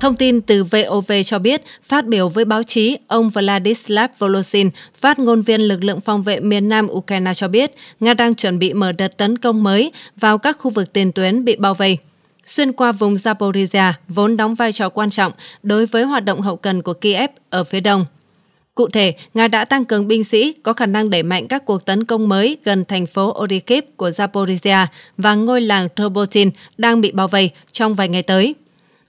Thông tin từ VOV cho biết, phát biểu với báo chí, ông Vladislav Volosin, phát ngôn viên lực lượng phòng vệ miền Nam Ukraine cho biết, Nga đang chuẩn bị mở đợt tấn công mới vào các khu vực tiền tuyến bị bao vây xuyên qua vùng Zaporizhia vốn đóng vai trò quan trọng đối với hoạt động hậu cần của Kiev ở phía đông. Cụ thể, Nga đã tăng cường binh sĩ có khả năng đẩy mạnh các cuộc tấn công mới gần thành phố Odykhiv của Zaporizhia và ngôi làng Robotin đang bị bao vây trong vài ngày tới.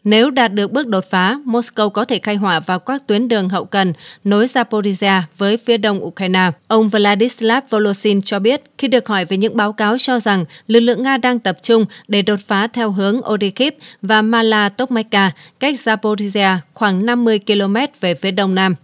Nếu đạt được bước đột phá, Moscow có thể khai hỏa vào các tuyến đường hậu cần nối Zaporizhia với phía đông Ukraine. Ông Vladislav Volosin cho biết khi được hỏi về những báo cáo cho rằng lực lượng Nga đang tập trung để đột phá theo hướng Odekip và Mala cách Zaporizhia khoảng 50 km về phía đông nam.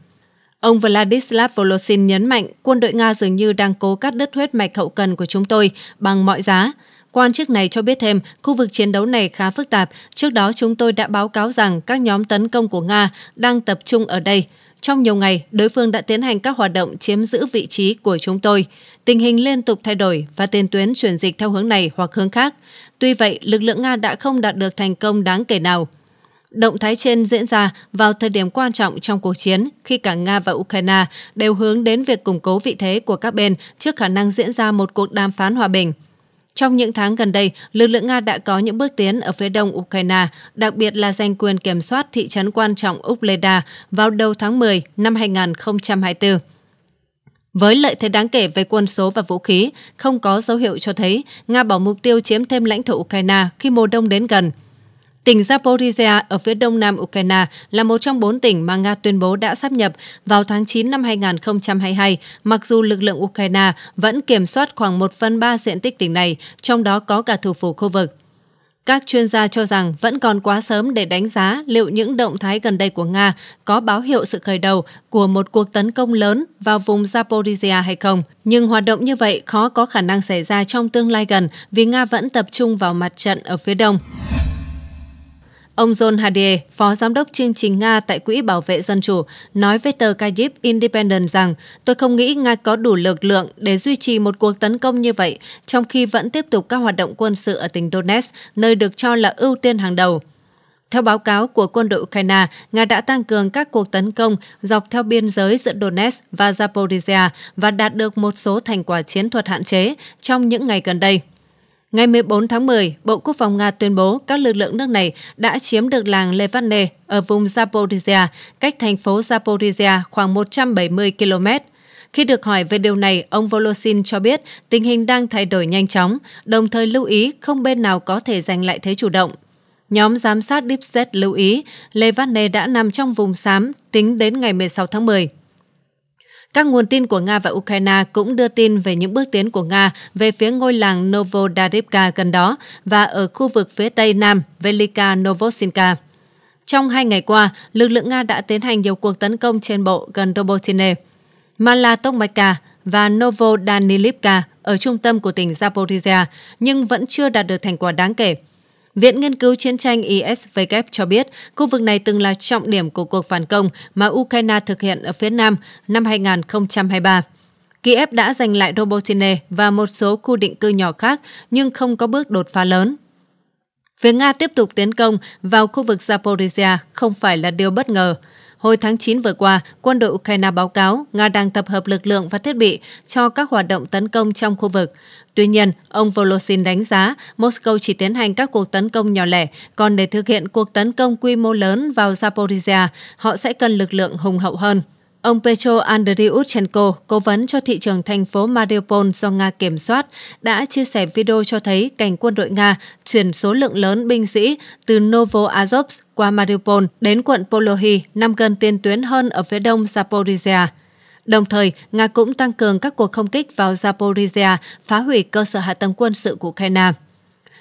Ông Vladislav Volosin nhấn mạnh quân đội Nga dường như đang cố cắt đứt huyết mạch hậu cần của chúng tôi bằng mọi giá. Quan chức này cho biết thêm, khu vực chiến đấu này khá phức tạp. Trước đó chúng tôi đã báo cáo rằng các nhóm tấn công của Nga đang tập trung ở đây. Trong nhiều ngày, đối phương đã tiến hành các hoạt động chiếm giữ vị trí của chúng tôi. Tình hình liên tục thay đổi và tiền tuyến chuyển dịch theo hướng này hoặc hướng khác. Tuy vậy, lực lượng Nga đã không đạt được thành công đáng kể nào. Động thái trên diễn ra vào thời điểm quan trọng trong cuộc chiến khi cả Nga và Ukraine đều hướng đến việc củng cố vị thế của các bên trước khả năng diễn ra một cuộc đàm phán hòa bình. Trong những tháng gần đây, lực lượng Nga đã có những bước tiến ở phía đông Ukraine, đặc biệt là giành quyền kiểm soát thị trấn quan trọng Ukleda vào đầu tháng 10 năm 2024. Với lợi thế đáng kể về quân số và vũ khí, không có dấu hiệu cho thấy Nga bỏ mục tiêu chiếm thêm lãnh thổ Ukraine khi mùa đông đến gần – Tỉnh Zaporizhia ở phía đông nam Ukraine là một trong bốn tỉnh mà Nga tuyên bố đã sắp nhập vào tháng 9 năm 2022, mặc dù lực lượng Ukraine vẫn kiểm soát khoảng 1 phần 3 diện tích tỉnh này, trong đó có cả thủ phủ khu vực. Các chuyên gia cho rằng vẫn còn quá sớm để đánh giá liệu những động thái gần đây của Nga có báo hiệu sự khởi đầu của một cuộc tấn công lớn vào vùng Zaporizhia hay không. Nhưng hoạt động như vậy khó có khả năng xảy ra trong tương lai gần vì Nga vẫn tập trung vào mặt trận ở phía đông. Ông John Hadier, phó giám đốc chương trình Nga tại Quỹ Bảo vệ Dân chủ, nói với tờ Kyiv Independent rằng tôi không nghĩ Nga có đủ lực lượng để duy trì một cuộc tấn công như vậy, trong khi vẫn tiếp tục các hoạt động quân sự ở tỉnh Donetsk, nơi được cho là ưu tiên hàng đầu. Theo báo cáo của quân đội Ukraine, Nga đã tăng cường các cuộc tấn công dọc theo biên giới giữa Donetsk và Zaporizhia và đạt được một số thành quả chiến thuật hạn chế trong những ngày gần đây. Ngày 14 tháng 10, Bộ Quốc phòng Nga tuyên bố các lực lượng nước này đã chiếm được làng Levane ở vùng Zaporizhia, cách thành phố Zaporizhia khoảng 170 km. Khi được hỏi về điều này, ông Volosin cho biết tình hình đang thay đổi nhanh chóng, đồng thời lưu ý không bên nào có thể giành lại thế chủ động. Nhóm giám sát Deep State lưu ý Levane đã nằm trong vùng xám tính đến ngày 16 tháng 10. Các nguồn tin của Nga và Ukraine cũng đưa tin về những bước tiến của Nga về phía ngôi làng Novodaripka gần đó và ở khu vực phía tây nam Velika Novosinka. Trong hai ngày qua, lực lượng Nga đã tiến hành nhiều cuộc tấn công trên bộ gần Dobotine, Malatokmaika và Novodanilivka ở trung tâm của tỉnh Zaporizhia, nhưng vẫn chưa đạt được thành quả đáng kể. Viện Nghiên cứu Chiến tranh ISW cho biết khu vực này từng là trọng điểm của cuộc phản công mà Ukraine thực hiện ở phía Nam năm 2023. Kiev đã giành lại Robotine và một số khu định cư nhỏ khác nhưng không có bước đột phá lớn. Phía Nga tiếp tục tiến công vào khu vực Zaporizhia không phải là điều bất ngờ. Hồi tháng 9 vừa qua, quân đội Ukraine báo cáo Nga đang tập hợp lực lượng và thiết bị cho các hoạt động tấn công trong khu vực. Tuy nhiên, ông Volosin đánh giá Moscow chỉ tiến hành các cuộc tấn công nhỏ lẻ, còn để thực hiện cuộc tấn công quy mô lớn vào Zaporizhia, họ sẽ cần lực lượng hùng hậu hơn. Ông Petro Andriushenko, cố vấn cho thị trường thành phố Mariupol do Nga kiểm soát, đã chia sẻ video cho thấy cảnh quân đội Nga chuyển số lượng lớn binh sĩ từ Novoazovsk qua Mariupol đến quận Polohy, nằm gần tiền tuyến hơn ở phía đông Zaporizhia. Đồng thời, Nga cũng tăng cường các cuộc không kích vào Zaporizhia, phá hủy cơ sở hạ tầng quân sự của Ukraine.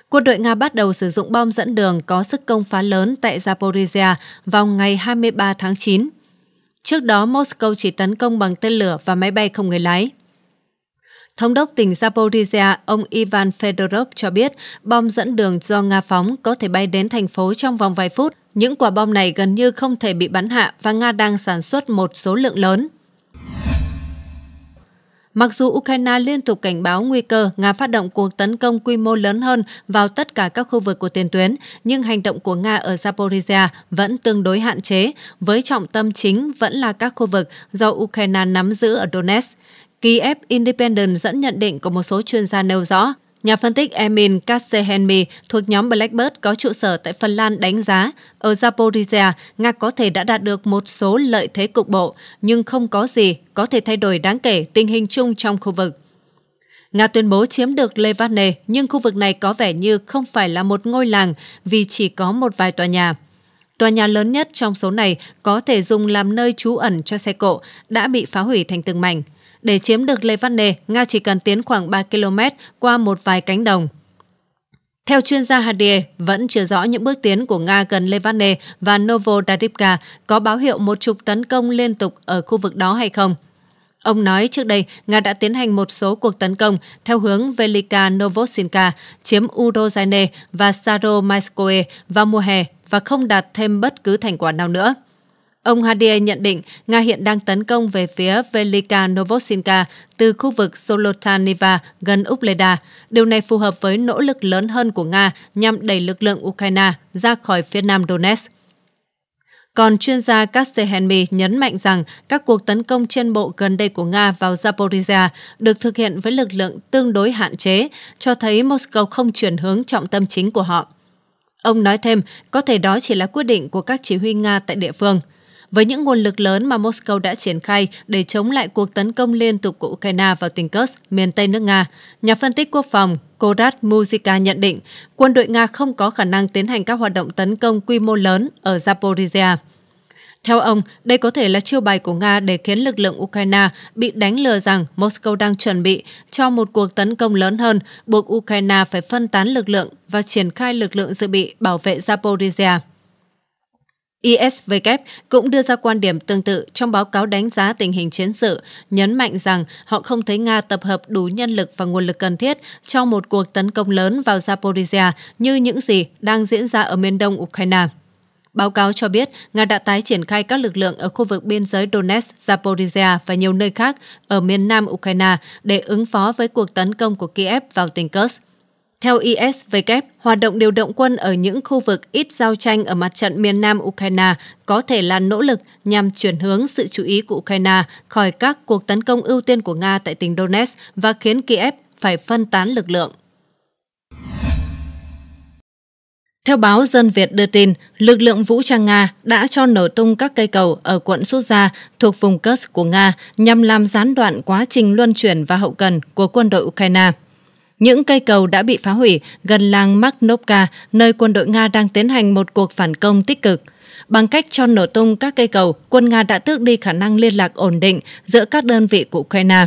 Quân đội Nga bắt đầu sử dụng bom dẫn đường có sức công phá lớn tại Zaporizhia vào ngày 23 tháng 9. Trước đó, Moscow chỉ tấn công bằng tên lửa và máy bay không người lái. Thống đốc tỉnh Zaporizhia, ông Ivan Fedorov cho biết bom dẫn đường do Nga phóng có thể bay đến thành phố trong vòng vài phút. Những quả bom này gần như không thể bị bắn hạ và Nga đang sản xuất một số lượng lớn. Mặc dù Ukraine liên tục cảnh báo nguy cơ Nga phát động cuộc tấn công quy mô lớn hơn vào tất cả các khu vực của tiền tuyến, nhưng hành động của Nga ở Zaporizhia vẫn tương đối hạn chế, với trọng tâm chính vẫn là các khu vực do Ukraine nắm giữ ở Donetsk. Kiev Independent dẫn nhận định của một số chuyên gia nêu rõ, Nhà phân tích Emin Kastehenmi thuộc nhóm Blackbird có trụ sở tại Phần Lan đánh giá ở Zaporizhia, Nga có thể đã đạt được một số lợi thế cục bộ, nhưng không có gì có thể thay đổi đáng kể tình hình chung trong khu vực. Nga tuyên bố chiếm được Levane, nhưng khu vực này có vẻ như không phải là một ngôi làng vì chỉ có một vài tòa nhà. Tòa nhà lớn nhất trong số này có thể dùng làm nơi trú ẩn cho xe cộ đã bị phá hủy thành từng mảnh – để chiếm được Lê Văn Nề, Nga chỉ cần tiến khoảng 3 km qua một vài cánh đồng. Theo chuyên gia Hadier, vẫn chưa rõ những bước tiến của Nga gần Levane và Novodadivka có báo hiệu một chục tấn công liên tục ở khu vực đó hay không. Ông nói trước đây, Nga đã tiến hành một số cuộc tấn công theo hướng Velika Novosinka, chiếm Udozaine và Staromaskoe vào mùa hè và không đạt thêm bất cứ thành quả nào nữa. Ông Hadia nhận định Nga hiện đang tấn công về phía Velika Novosinka từ khu vực Solotaniva gần Ubleda. Điều này phù hợp với nỗ lực lớn hơn của Nga nhằm đẩy lực lượng Ukraine ra khỏi phía nam Donetsk. Còn chuyên gia Kastehenmi nhấn mạnh rằng các cuộc tấn công trên bộ gần đây của Nga vào Zaporizhia được thực hiện với lực lượng tương đối hạn chế, cho thấy Moscow không chuyển hướng trọng tâm chính của họ. Ông nói thêm, có thể đó chỉ là quyết định của các chỉ huy Nga tại địa phương – với những nguồn lực lớn mà Moscow đã triển khai để chống lại cuộc tấn công liên tục của Ukraine vào tỉnh Kursk, miền Tây nước Nga. Nhà phân tích quốc phòng Korat Muzika nhận định quân đội Nga không có khả năng tiến hành các hoạt động tấn công quy mô lớn ở Zaporizhia. Theo ông, đây có thể là chiêu bài của Nga để khiến lực lượng Ukraine bị đánh lừa rằng Moscow đang chuẩn bị cho một cuộc tấn công lớn hơn, buộc Ukraine phải phân tán lực lượng và triển khai lực lượng dự bị bảo vệ Zaporizhia. ISW cũng đưa ra quan điểm tương tự trong báo cáo đánh giá tình hình chiến sự, nhấn mạnh rằng họ không thấy Nga tập hợp đủ nhân lực và nguồn lực cần thiết cho một cuộc tấn công lớn vào Zaporizhia như những gì đang diễn ra ở miền đông Ukraine. Báo cáo cho biết Nga đã tái triển khai các lực lượng ở khu vực biên giới Donetsk, Zaporizhia và nhiều nơi khác ở miền nam Ukraine để ứng phó với cuộc tấn công của Kiev vào tỉnh Kursk. Theo ISW, hoạt động điều động quân ở những khu vực ít giao tranh ở mặt trận miền Nam Ukraine có thể là nỗ lực nhằm chuyển hướng sự chú ý của Ukraine khỏi các cuộc tấn công ưu tiên của Nga tại tỉnh Donetsk và khiến Kiev phải phân tán lực lượng. Theo báo Dân Việt đưa tin, lực lượng vũ trang Nga đã cho nổ tung các cây cầu ở quận Sút Gia thuộc vùng Kursk của Nga nhằm làm gián đoạn quá trình luân chuyển và hậu cần của quân đội Ukraine. Những cây cầu đã bị phá hủy gần làng Makhnovka, nơi quân đội Nga đang tiến hành một cuộc phản công tích cực. Bằng cách cho nổ tung các cây cầu, quân Nga đã tước đi khả năng liên lạc ổn định giữa các đơn vị của Ukraine.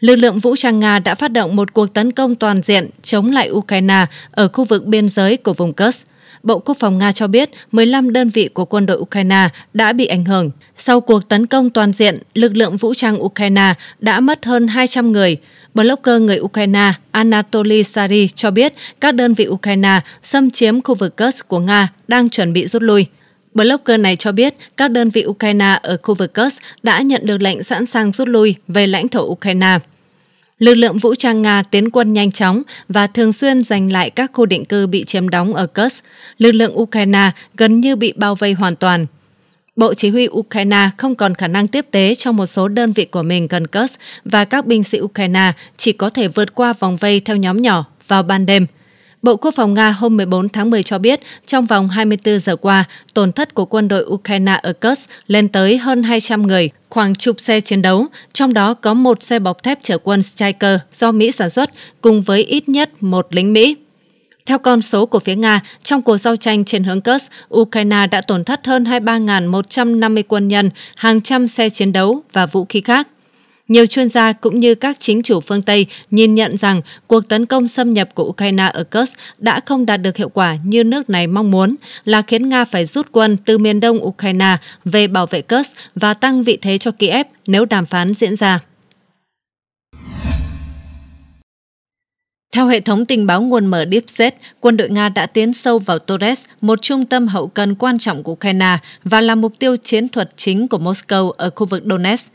Lực lượng vũ trang Nga đã phát động một cuộc tấn công toàn diện chống lại Ukraine ở khu vực biên giới của vùng Kursk. Bộ Quốc phòng Nga cho biết 15 đơn vị của quân đội Ukraine đã bị ảnh hưởng. Sau cuộc tấn công toàn diện, lực lượng vũ trang Ukraine đã mất hơn 200 người. Blogger người Ukraine Anatoly Sari cho biết các đơn vị Ukraine xâm chiếm khu vực Kursk của Nga đang chuẩn bị rút lui. Blogger này cho biết các đơn vị Ukraine ở khu vực Kursk đã nhận được lệnh sẵn sàng rút lui về lãnh thổ Ukraine lực lượng vũ trang Nga tiến quân nhanh chóng và thường xuyên giành lại các khu định cư bị chiếm đóng ở Kursk. Lực lượng Ukraine gần như bị bao vây hoàn toàn. Bộ Chỉ huy Ukraine không còn khả năng tiếp tế cho một số đơn vị của mình gần Kursk và các binh sĩ Ukraine chỉ có thể vượt qua vòng vây theo nhóm nhỏ vào ban đêm – Bộ Quốc phòng Nga hôm 14 tháng 10 cho biết, trong vòng 24 giờ qua, tổn thất của quân đội Ukraine ở Kursk lên tới hơn 200 người, khoảng chục xe chiến đấu, trong đó có một xe bọc thép chở quân Striker do Mỹ sản xuất, cùng với ít nhất một lính Mỹ. Theo con số của phía Nga, trong cuộc giao tranh trên hướng Kursk, Ukraine đã tổn thất hơn 23.150 quân nhân, hàng trăm xe chiến đấu và vũ khí khác. Nhiều chuyên gia cũng như các chính chủ phương Tây nhìn nhận rằng cuộc tấn công xâm nhập của Ukraine ở Kursk đã không đạt được hiệu quả như nước này mong muốn, là khiến Nga phải rút quân từ miền đông Ukraine về bảo vệ Kursk và tăng vị thế cho Kiev nếu đàm phán diễn ra. Theo hệ thống tình báo nguồn mở DeepSet, quân đội Nga đã tiến sâu vào Torres, một trung tâm hậu cần quan trọng của Ukraine và là mục tiêu chiến thuật chính của Moscow ở khu vực Donetsk.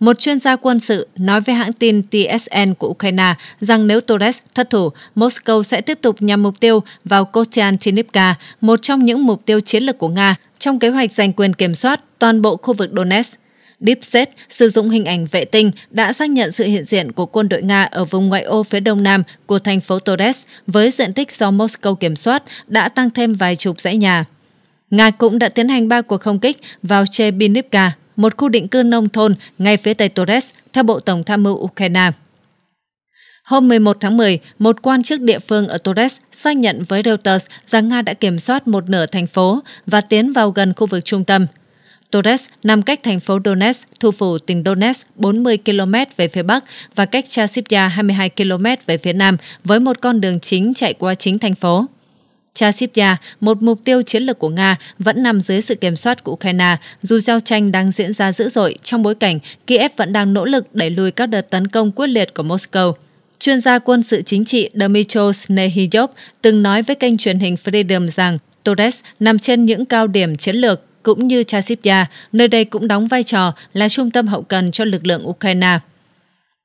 Một chuyên gia quân sự nói với hãng tin TSN của Ukraine rằng nếu Torres thất thủ, Moscow sẽ tiếp tục nhằm mục tiêu vào Kostiantinivka, một trong những mục tiêu chiến lược của Nga trong kế hoạch giành quyền kiểm soát toàn bộ khu vực Donetsk. DeepSet sử dụng hình ảnh vệ tinh đã xác nhận sự hiện diện của quân đội Nga ở vùng ngoại ô phía đông nam của thành phố Torres với diện tích do Moscow kiểm soát đã tăng thêm vài chục dãy nhà. Nga cũng đã tiến hành ba cuộc không kích vào Chebinivka, một khu định cư nông thôn ngay phía tây Torres, theo Bộ Tổng tham mưu Ukraine. Hôm 11 tháng 10, một quan chức địa phương ở Torres xác nhận với Reuters rằng Nga đã kiểm soát một nửa thành phố và tiến vào gần khu vực trung tâm. Torres nằm cách thành phố Donetsk, thủ phủ tỉnh Donetsk 40 km về phía bắc và cách Chasivya 22 km về phía nam với một con đường chính chạy qua chính thành phố chasiv một mục tiêu chiến lược của Nga, vẫn nằm dưới sự kiểm soát của Ukraine, dù giao tranh đang diễn ra dữ dội trong bối cảnh Kiev vẫn đang nỗ lực đẩy lùi các đợt tấn công quyết liệt của Moscow. Chuyên gia quân sự chính trị Dmytro Snehiyov từng nói với kênh truyền hình Freedom rằng Torres nằm trên những cao điểm chiến lược cũng như chasiv nơi đây cũng đóng vai trò là trung tâm hậu cần cho lực lượng Ukraine.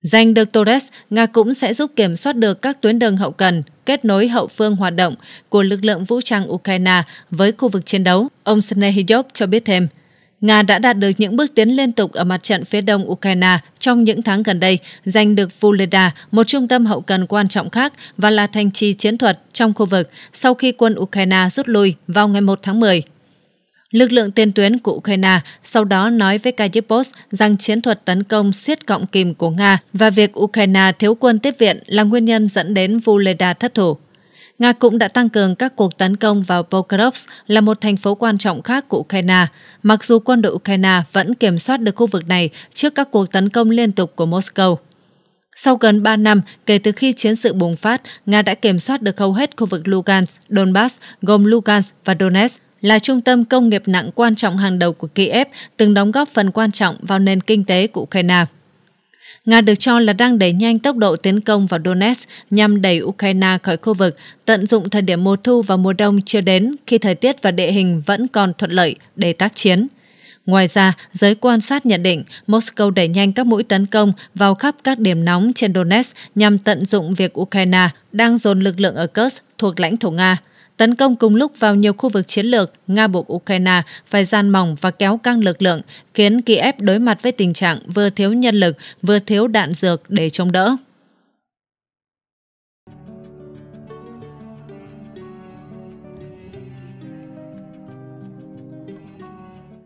Giành được Torres, Nga cũng sẽ giúp kiểm soát được các tuyến đường hậu cần, kết nối hậu phương hoạt động của lực lượng vũ trang Ukraine với khu vực chiến đấu, ông Snehyov cho biết thêm. Nga đã đạt được những bước tiến liên tục ở mặt trận phía đông Ukraine trong những tháng gần đây, giành được Vuleda, một trung tâm hậu cần quan trọng khác và là thành trì chiến thuật trong khu vực sau khi quân Ukraine rút lui vào ngày 1 tháng 10. Lực lượng tiền tuyến của Ukraine sau đó nói với Kajipos rằng chiến thuật tấn công siết cọng kìm của Nga và việc Ukraine thiếu quân tiếp viện là nguyên nhân dẫn đến Vuleda thất thủ. Nga cũng đã tăng cường các cuộc tấn công vào Pokrovsk là một thành phố quan trọng khác của Ukraine, mặc dù quân đội Ukraine vẫn kiểm soát được khu vực này trước các cuộc tấn công liên tục của Moscow. Sau gần 3 năm kể từ khi chiến sự bùng phát, Nga đã kiểm soát được hầu hết khu vực Lugansk, Donbass, gồm Lugansk và Donetsk là trung tâm công nghiệp nặng quan trọng hàng đầu của Kiev, từng đóng góp phần quan trọng vào nền kinh tế của Ukraine. Nga được cho là đang đẩy nhanh tốc độ tiến công vào Donetsk nhằm đẩy Ukraine khỏi khu vực, tận dụng thời điểm mùa thu và mùa đông chưa đến khi thời tiết và địa hình vẫn còn thuận lợi để tác chiến. Ngoài ra, giới quan sát nhận định Moscow đẩy nhanh các mũi tấn công vào khắp các điểm nóng trên Donetsk nhằm tận dụng việc Ukraine đang dồn lực lượng ở Kursk thuộc lãnh thổ Nga tấn công cùng lúc vào nhiều khu vực chiến lược, Nga buộc Ukraine phải gian mỏng và kéo căng lực lượng, khiến Kiev đối mặt với tình trạng vừa thiếu nhân lực, vừa thiếu đạn dược để chống đỡ.